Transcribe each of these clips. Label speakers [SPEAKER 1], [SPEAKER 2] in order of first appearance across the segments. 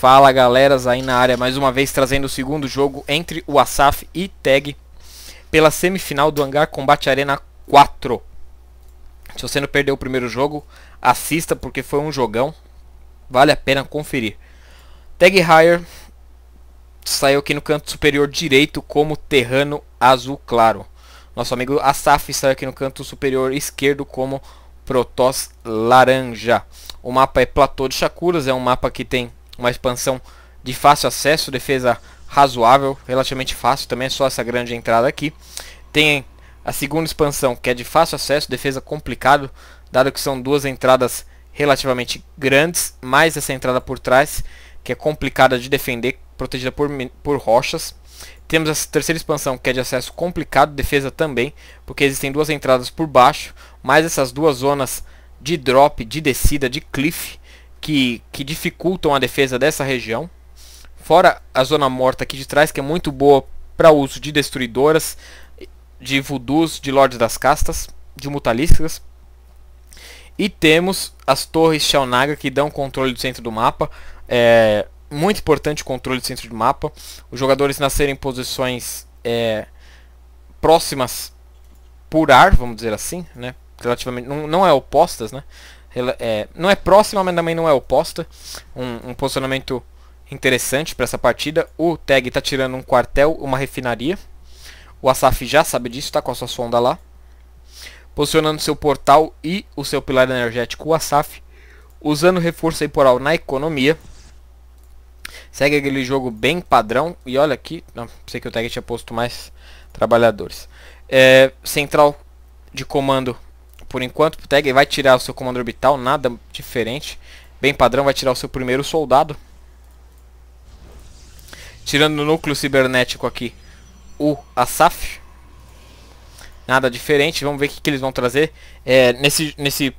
[SPEAKER 1] Fala galeras aí na área, mais uma vez trazendo o segundo jogo entre o Asaf e Tag pela semifinal do Hangar Combate Arena 4. Se você não perdeu o primeiro jogo, assista porque foi um jogão, vale a pena conferir. Tag Hire saiu aqui no canto superior direito como terrano azul claro. Nosso amigo Asaf saiu aqui no canto superior esquerdo como Protoss laranja. O mapa é Platô de Shakuras, é um mapa que tem uma expansão de fácil acesso, defesa razoável, relativamente fácil também, é só essa grande entrada aqui. Tem a segunda expansão, que é de fácil acesso, defesa complicado, dado que são duas entradas relativamente grandes, mais essa entrada por trás, que é complicada de defender, protegida por, por rochas. Temos a terceira expansão, que é de acesso complicado, defesa também, porque existem duas entradas por baixo, mais essas duas zonas de drop, de descida, de cliff, que, que dificultam a defesa dessa região. Fora a zona morta aqui de trás, que é muito boa para uso de destruidoras, de voodoos, de lords das castas, de mutaliscas. E temos as torres Shellnaga que dão controle do centro do mapa. É muito importante o controle do centro do mapa. Os jogadores nascerem em posições é, próximas por ar, vamos dizer assim, né? Relativamente, não, não é opostas, né? é, não é próxima, mas também não é oposta. Um, um posicionamento interessante para essa partida. O Tag está tirando um quartel, uma refinaria. O Asaf já sabe disso, está com a sua sonda lá. Posicionando seu portal e o seu pilar energético, o Asaf. Usando reforço temporal na economia. Segue aquele jogo bem padrão. E olha aqui, não sei que o Tag tinha posto mais trabalhadores. É, central de comando por enquanto o tag vai tirar o seu comando orbital, nada diferente. Bem padrão, vai tirar o seu primeiro soldado. Tirando o núcleo cibernético aqui, o Asaf. Nada diferente, vamos ver o que, que eles vão trazer. É, nesse, nesse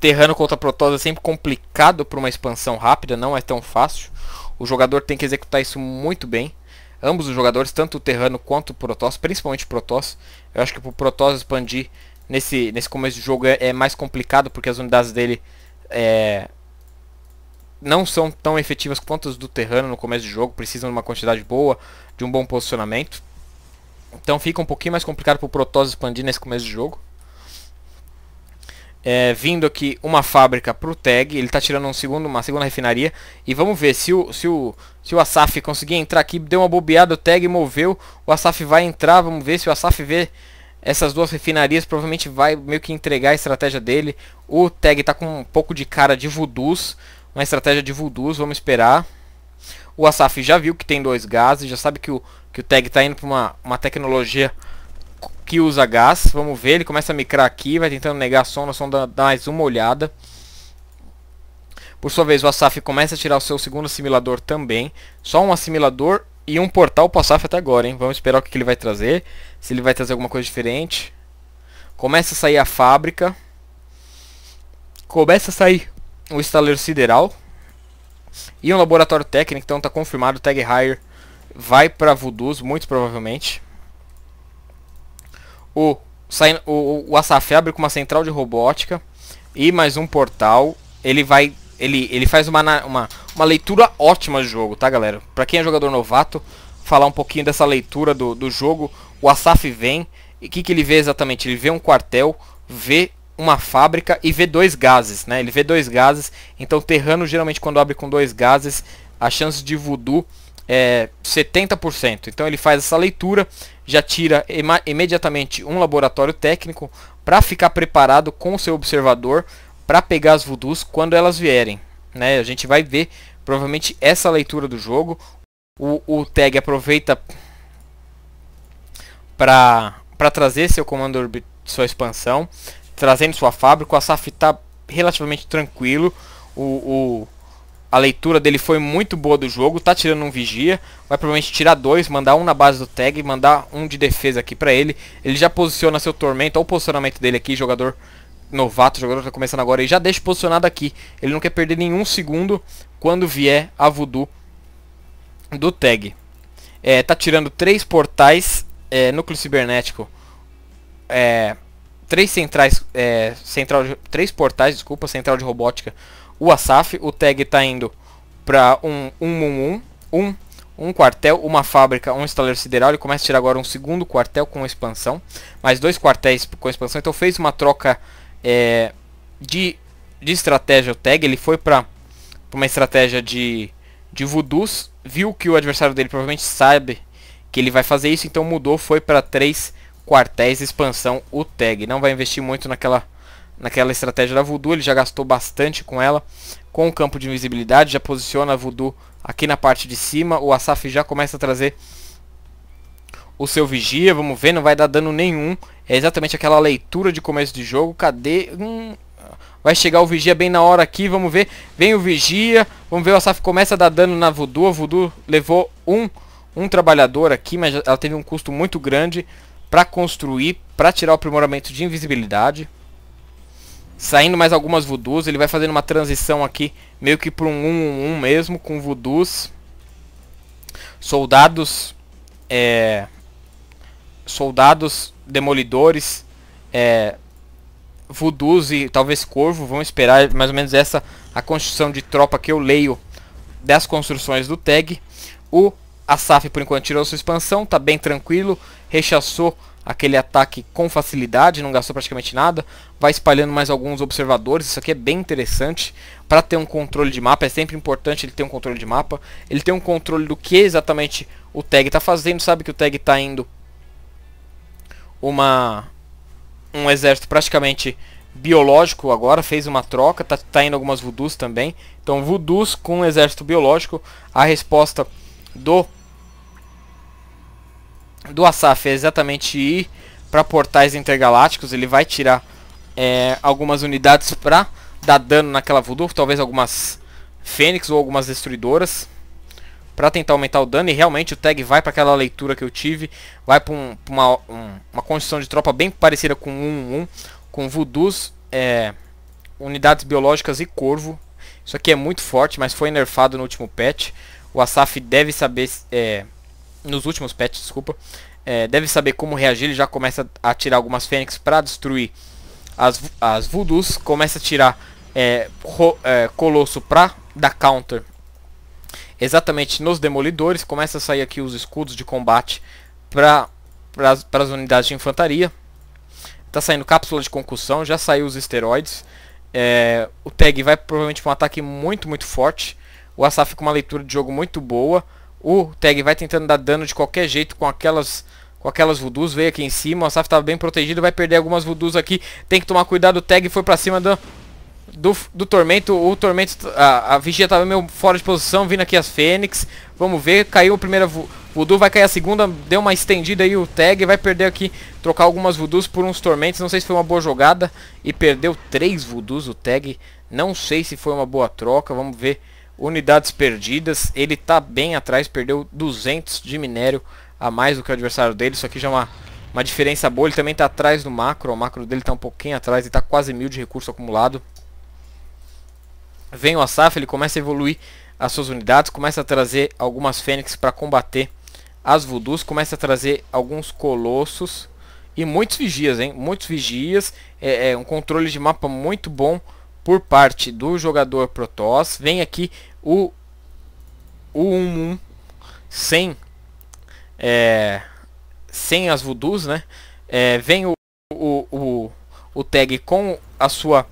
[SPEAKER 1] terrano contra Protoss é sempre complicado para uma expansão rápida, não é tão fácil. O jogador tem que executar isso muito bem. Ambos os jogadores, tanto o Terrano quanto o Protoss, principalmente o Protoss. Eu acho que para o Protoss expandir nesse, nesse começo de jogo é, é mais complicado porque as unidades dele é, não são tão efetivas quanto as do Terrano no começo de jogo, precisam de uma quantidade boa, de um bom posicionamento. Então fica um pouquinho mais complicado para o Protoss expandir nesse começo de jogo. É, vindo aqui uma fábrica para o Tag, ele está tirando um segundo, uma segunda refinaria. E vamos ver se o, se o, se o Asaf conseguir entrar aqui, deu uma bobeada, o Tag moveu, o Asaf vai entrar, vamos ver se o Asaf vê essas duas refinarias provavelmente vai meio que entregar a estratégia dele. O Tag está com um pouco de cara de voodoos, uma estratégia de voodoos, vamos esperar. O Asaf já viu que tem dois gases, já sabe que o, que o Tag está indo para uma, uma tecnologia que usa gás. Vamos ver, ele começa a micrar aqui, vai tentando negar a sonda, a sonda dá mais uma olhada. Por sua vez, o Asaf começa a tirar o seu segundo assimilador também. Só um assimilador e um portal saf até agora, hein? Vamos esperar o que ele vai trazer. Se ele vai trazer alguma coisa diferente. Começa a sair a fábrica. Começa a sair o estaleiro sideral. E um laboratório técnico, então está confirmado. O Tag Hire vai para Voodoo, muito provavelmente. O, sai, o, o Asaf abre com uma central de robótica. E mais um portal. Ele vai ele, ele faz uma, uma, uma leitura ótima do jogo, tá galera? Pra quem é jogador novato, falar um pouquinho dessa leitura do, do jogo. O Asaf vem, e o que, que ele vê exatamente? Ele vê um quartel, vê uma fábrica e vê dois gases, né? Ele vê dois gases, então Terrano geralmente quando abre com dois gases, a chance de voodoo é 70%. Então ele faz essa leitura, já tira imediatamente um laboratório técnico para ficar preparado com o seu observador para pegar as voodoos quando elas vierem. Né? A gente vai ver provavelmente essa leitura do jogo. O, o tag aproveita para trazer seu comando orbit, sua expansão, trazendo sua fábrica. O Asaf está relativamente tranquilo. O, o, a leitura dele foi muito boa do jogo. Tá tirando um vigia. Vai provavelmente tirar dois, mandar um na base do tag, e mandar um de defesa aqui para ele. Ele já posiciona seu tormento. Olha o posicionamento dele aqui, jogador novato, jogador que tá começando agora, e já deixa posicionado aqui. Ele não quer perder nenhum segundo quando vier a voodoo do tag. É, tá tirando três portais, é, núcleo cibernético, é, três centrais, é, central de, três portais, desculpa, central de robótica, o Asaf, o tag tá indo para um, um, um, um, um quartel, uma fábrica, um instalador sideral. Ele começa a tirar agora um segundo quartel com expansão, mais dois quartéis com expansão. Então fez uma troca é, de, de estratégia o tag, ele foi para uma estratégia de, de voodoos, viu que o adversário dele provavelmente sabe que ele vai fazer isso, então mudou, foi para três quartéis expansão o tag. Não vai investir muito naquela naquela estratégia da Voodoo, ele já gastou bastante com ela, com o campo de invisibilidade, já posiciona a Voodoo aqui na parte de cima, o Asaf já começa a trazer o seu vigia, vamos ver, não vai dar dano nenhum. É exatamente aquela leitura de começo de jogo. Cadê? Hum, vai chegar o vigia bem na hora aqui, vamos ver. Vem o vigia, vamos ver, o Asaf começa a dar dano na Voodoo. A Voodoo levou um, um trabalhador aqui, mas ela teve um custo muito grande para construir, para tirar o aprimoramento de invisibilidade. Saindo mais algumas Voodoos, ele vai fazendo uma transição aqui, meio que para um 1-1 um, mesmo, com Voodoos. Soldados, é soldados demolidores, é, vudus e talvez corvo vão esperar mais ou menos essa a construção de tropa que eu leio das construções do tag. O Asaf por enquanto tirou sua expansão, está bem tranquilo, rechaçou aquele ataque com facilidade, não gastou praticamente nada, vai espalhando mais alguns observadores, isso aqui é bem interessante para ter um controle de mapa, é sempre importante ele ter um controle de mapa, ele tem um controle do que exatamente o tag está fazendo, sabe que o tag está indo uma um exército praticamente biológico agora, fez uma troca, tá, tá indo algumas vudus também. Então vudus com um exército biológico, a resposta do do Asaf é exatamente ir para portais intergalácticos, ele vai tirar é, algumas unidades para dar dano naquela voodoo, talvez algumas fênix ou algumas destruidoras para tentar aumentar o dano. E realmente o tag vai para aquela leitura que eu tive. Vai para um, uma, um, uma construção de tropa bem parecida com 1-1. Com voodoos, é, unidades biológicas e corvo. Isso aqui é muito forte, mas foi nerfado no último patch. O Asaf deve saber... É, nos últimos patches, desculpa. É, deve saber como reagir. Ele já começa a tirar algumas fênix para destruir as, as voodoos. Começa a tirar é, ro, é, Colosso para dar counter exatamente nos demolidores. Começa a sair aqui os escudos de combate para para as unidades de infantaria. está saindo cápsula de concussão, já saiu os esteroides. É, o tag vai provavelmente para um ataque muito, muito forte. O Asaf com uma leitura de jogo muito boa. O tag vai tentando dar dano de qualquer jeito com aquelas com aquelas voodoos. Veio aqui em cima, o Asaf estava bem protegido, vai perder algumas voodoos aqui. Tem que tomar cuidado, o tag foi para cima do do, do Tormento, o Tormento, a, a Vigia tava meio fora de posição, vindo aqui as Fênix. Vamos ver, caiu a primeira Voodoo, vai cair a segunda, deu uma estendida aí o tag, vai perder aqui, trocar algumas Voodoos por uns Tormentos. Não sei se foi uma boa jogada e perdeu três Voodoos o tag. Não sei se foi uma boa troca, vamos ver. Unidades perdidas, ele tá bem atrás, perdeu 200 de minério a mais do que o adversário dele. Isso aqui já é uma, uma diferença boa, ele também tá atrás do macro, o macro dele tá um pouquinho atrás, ele tá quase mil de recurso acumulado vem o Asaf, ele começa a evoluir as suas unidades, começa a trazer algumas fênix para combater as vudus, começa a trazer alguns colossos e muitos vigias, hein? Muitos vigias, é, é um controle de mapa muito bom por parte do jogador Protoss. Vem aqui o o 1 sem é, sem as vudus, né? É, vem o, o, o, o tag com a sua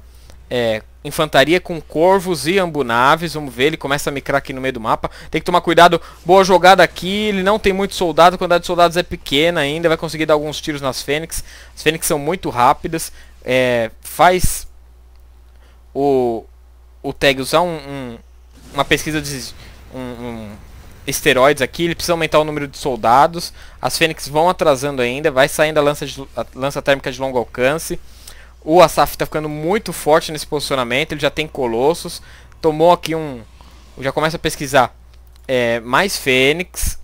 [SPEAKER 1] é, infantaria com corvos e ambunaves. Vamos ver, ele começa a micrar aqui no meio do mapa. Tem que tomar cuidado. Boa jogada aqui. Ele não tem muito soldado. A quantidade de soldados é pequena ainda. Vai conseguir dar alguns tiros nas fênix. As fênix são muito rápidas. É, faz o, o tag usar um, um, uma pesquisa de um, um, esteroides aqui. Ele precisa aumentar o número de soldados. As fênix vão atrasando ainda. Vai saindo a lança, de, a lança térmica de longo alcance. O Asaf está ficando muito forte nesse posicionamento. Ele já tem Colossos. Tomou aqui um... Já começa a pesquisar é, mais Fênix.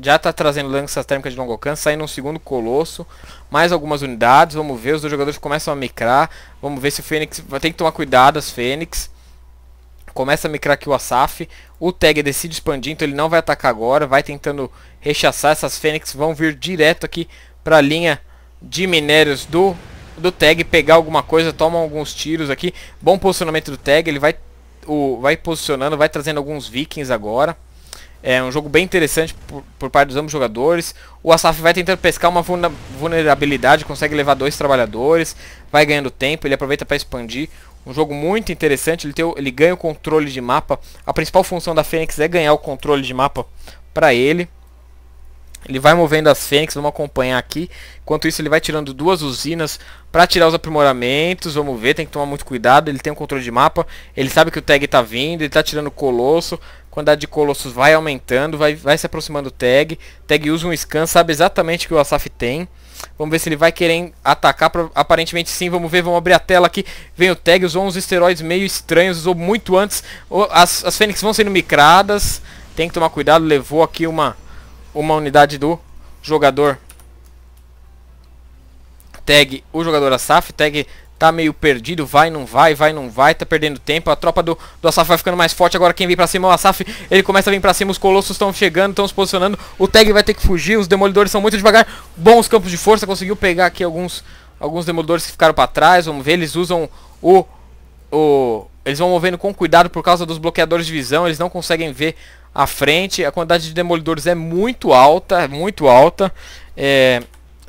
[SPEAKER 1] Já está trazendo lanças térmicas de longo alcance. Saindo um segundo Colosso. Mais algumas unidades. Vamos ver. Os dois jogadores começam a micrar. Vamos ver se o Fênix... Tem que tomar cuidado as Fênix. Começa a micrar aqui o Asaf. O Tag decide expandir. Então ele não vai atacar agora. Vai tentando rechaçar. Essas Fênix vão vir direto aqui para a linha de minérios do do tag pegar alguma coisa, toma alguns tiros aqui. Bom posicionamento do tag, ele vai, o, vai posicionando, vai trazendo alguns vikings agora. É um jogo bem interessante por, por parte dos ambos jogadores. O Asaf vai tentando pescar uma vulnerabilidade, consegue levar dois trabalhadores, vai ganhando tempo, ele aproveita para expandir. Um jogo muito interessante, ele, tem, ele ganha o controle de mapa. A principal função da Fênix é ganhar o controle de mapa para ele. Ele vai movendo as fênix, vamos acompanhar aqui. Enquanto isso ele vai tirando duas usinas para tirar os aprimoramentos. Vamos ver, tem que tomar muito cuidado. Ele tem um controle de mapa, ele sabe que o tag está vindo, ele está tirando colosso. Quando A de colossos vai aumentando, vai, vai se aproximando do tag. tag usa um scan, sabe exatamente o que o Asaf tem. Vamos ver se ele vai querer atacar. Aparentemente sim, vamos ver, vamos abrir a tela aqui. Vem o tag, usou uns esteroides meio estranhos, usou muito antes. As, as fênix vão sendo micradas. Tem que tomar cuidado, levou aqui uma uma unidade do jogador. Tag o jogador Asaf. Tag tá meio perdido, vai, não vai, vai, não vai, tá perdendo tempo, a tropa do, do Asaf vai ficando mais forte, agora quem vem pra cima é o Asaf, ele começa a vir pra cima, os colossos estão chegando, estão se posicionando, o Tag vai ter que fugir, os demolidores são muito devagar, bons campos de força, conseguiu pegar aqui alguns, alguns demolidores que ficaram pra trás, vamos ver, eles usam o, o, eles vão movendo com cuidado por causa dos bloqueadores de visão, eles não conseguem ver a frente. A quantidade de demolidores é muito alta, é muito alta. É,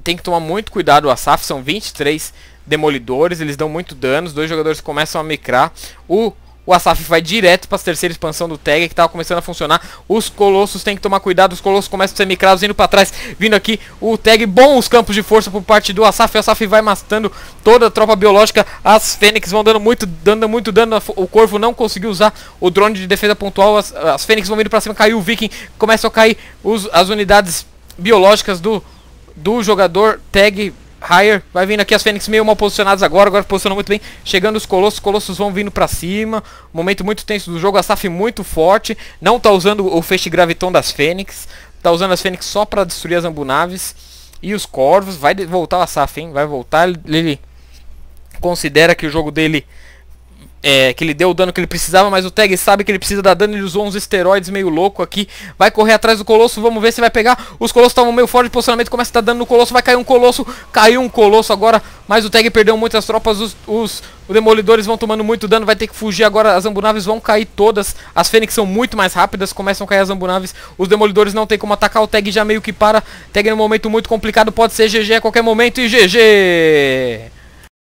[SPEAKER 1] tem que tomar muito cuidado o Asaf, são 23 demolidores, eles dão muito dano, os dois jogadores começam a micrar. O o Asaf vai direto para a terceira expansão do tag, que estava começando a funcionar. Os colossos têm que tomar cuidado, os colossos começam a ser micrados, indo para trás, vindo aqui. O tag bom, os campos de força por parte do Asaf. O Asaf vai matando toda a tropa biológica. As fênix vão dando muito, dando muito dano. O corvo não conseguiu usar o drone de defesa pontual. As, as fênix vão vindo para cima, caiu o viking. Começam a cair os, as unidades biológicas do, do jogador tag Higher. Vai vindo aqui as Fênix meio mal posicionadas agora. Agora posicionou muito bem. Chegando os Colossos. Os Colossos vão vindo pra cima. Momento muito tenso do jogo. A SAF muito forte. Não tá usando o feixe graviton das Fênix. Tá usando as Fênix só pra destruir as ambunaves. E os Corvos. Vai voltar o SAF, hein? Vai voltar. Ele considera que o jogo dele é, que ele deu o dano que ele precisava, mas o Tag sabe que ele precisa dar dano, ele usou uns esteroides meio louco aqui, vai correr atrás do Colosso, vamos ver se vai pegar, os Colossos estavam meio fora de posicionamento, começa a dar dano no Colosso, vai cair um Colosso, caiu um Colosso agora, mas o Tag perdeu muitas tropas, os, os, os Demolidores vão tomando muito dano, vai ter que fugir agora, as Ambunaves vão cair todas, as Fênix são muito mais rápidas, começam a cair as Ambunaves, os Demolidores não tem como atacar, o Tag já meio que para, Tag num momento muito complicado, pode ser GG a qualquer momento e GG!